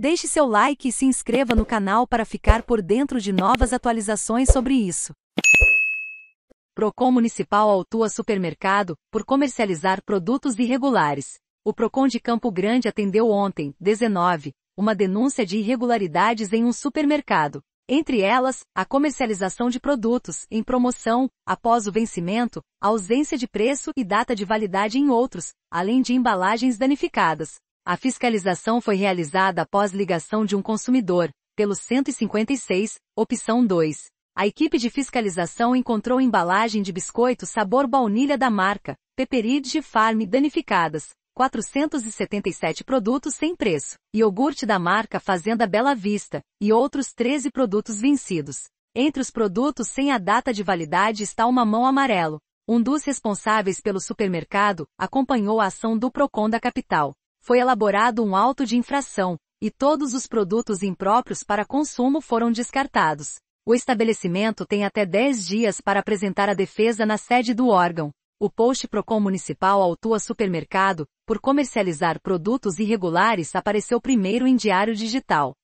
Deixe seu like e se inscreva no canal para ficar por dentro de novas atualizações sobre isso. PROCON Municipal autua supermercado por comercializar produtos irregulares. O PROCON de Campo Grande atendeu ontem, 19, uma denúncia de irregularidades em um supermercado. Entre elas, a comercialização de produtos em promoção, após o vencimento, ausência de preço e data de validade em outros, além de embalagens danificadas. A fiscalização foi realizada após ligação de um consumidor, pelo 156, opção 2. A equipe de fiscalização encontrou embalagem de biscoito sabor baunilha da marca Pepperidge Farm danificadas, 477 produtos sem preço, iogurte da marca Fazenda Bela Vista e outros 13 produtos vencidos. Entre os produtos sem a data de validade está o mamão amarelo. Um dos responsáveis pelo supermercado acompanhou a ação do Procon da capital foi elaborado um auto de infração, e todos os produtos impróprios para consumo foram descartados. O estabelecimento tem até 10 dias para apresentar a defesa na sede do órgão. O post Procon Municipal autua supermercado, por comercializar produtos irregulares apareceu primeiro em Diário Digital.